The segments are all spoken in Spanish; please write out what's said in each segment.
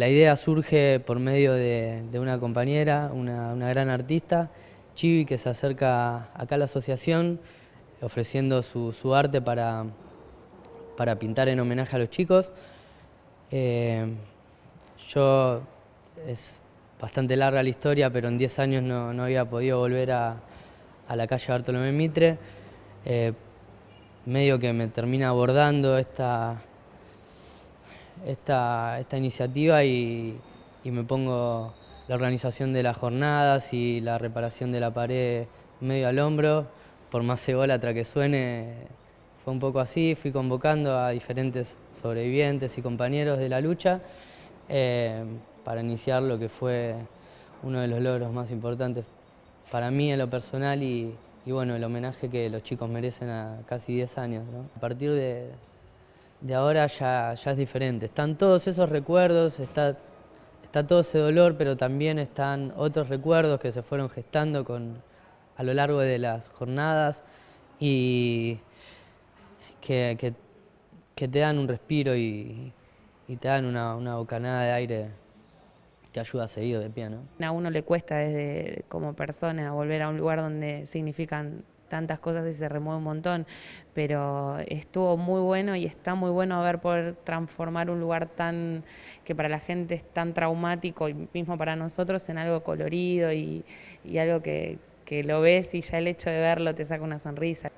la idea surge por medio de, una compañera, una, gran artista, Chivi, que se acerca acá a la asociación ofreciendo su, arte para, para, pintar en homenaje a los chicos. Eh, yo, es bastante larga la historia, pero en 10 años no, había podido volver a, la calle Bartolomé Mitre. Eh, medio que me termina abordando esta, esta, esta iniciativa y, me pongo la organización de las jornadas y la reparación de la pared medio al hombro, por más ególatra que suene, fue un poco así, fui convocando a diferentes sobrevivientes y compañeros de la lucha eh, para iniciar lo que fue uno de los logros más importantes para mí en lo personal y, bueno, el homenaje que los chicos merecen a casi 10 años. A partir de, de ahora ya, ya es diferente. Están todos esos recuerdos, está, está todo ese dolor, pero también están otros recuerdos que se fueron gestando con, a lo largo de las jornadas y que, te dan un respiro y, te dan una, una, bocanada de aire que ayuda a seguir de pie. A uno le cuesta desde como persona volver a un lugar donde significan tantas cosas y se remueve un montón, pero estuvo muy bueno y está muy bueno haber poder transformar un lugar tan que para la gente es tan traumático y mismo para nosotros en algo colorido y, algo que, lo ves y ya el hecho de verlo te saca una sonrisa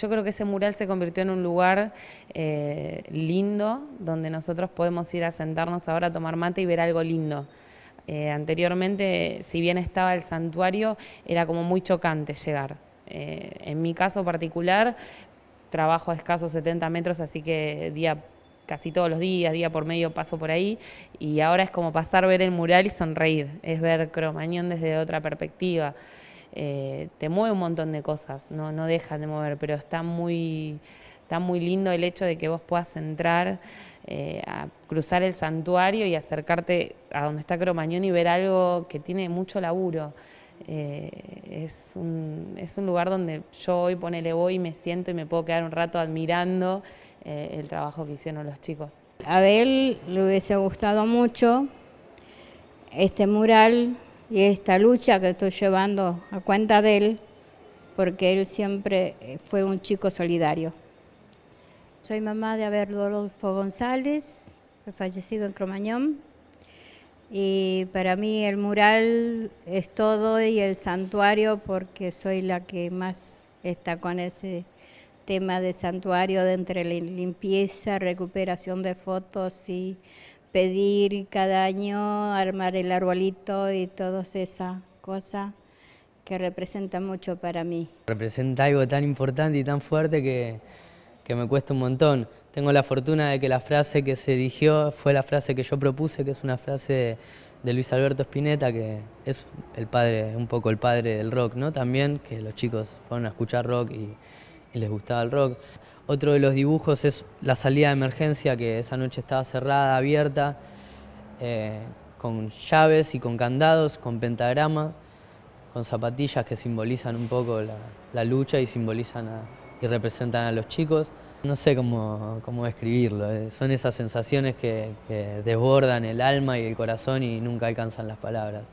yo creo que ese mural se convirtió en un lugar eh, lindo, donde nosotros podemos ir a sentarnos ahora a tomar mate y ver algo lindo. Eh, anteriormente, si bien estaba el santuario, era como muy chocante llegar. Eh, en mi caso particular, trabajo a escasos 70 metros, así que día casi todos los días, día por medio paso por ahí, y ahora es como pasar, ver el mural y sonreír, es ver Cromañón desde otra perspectiva. Eh, te mueve un montón de cosas, no, no dejan de mover, pero está muy, está muy lindo el hecho de que vos puedas entrar, eh, a cruzar el santuario y acercarte a donde está Cromañón y ver algo que tiene mucho laburo. Eh, es, un, lugar donde yo hoy ponele voy y me siento y me puedo quedar un rato admirando eh, el trabajo que hicieron los chicos. A Abel le hubiese gustado mucho este mural y esta lucha que estoy llevando a cuenta de él, porque él siempre fue un chico solidario. Soy mamá de Abel Rodolfo González, fallecido en Cromañón. Y para mí el mural es todo y el santuario porque soy la que más está con ese tema de santuario, de entre limpieza, recuperación de fotos y pedir cada año, armar el arbolito y todas esas cosas que representan mucho para mí. Representa algo tan importante y tan fuerte que, que me cuesta un montón. Tengo la fortuna de que la frase que se eligió fue la frase que yo propuse, que es una frase de Luis Alberto Spinetta, que es el padre, un poco el padre del rock, ¿no? También, que los chicos fueron a escuchar rock y, les gustaba el rock. Otro de los dibujos es la salida de emergencia, que esa noche estaba cerrada, abierta, eh, con llaves y con candados, con pentagramas, con zapatillas que simbolizan un poco la, lucha y simbolizan y representan a los chicos. No sé cómo, cómo describirlo, eh. son esas sensaciones que, que desbordan el alma y el corazón y nunca alcanzan las palabras.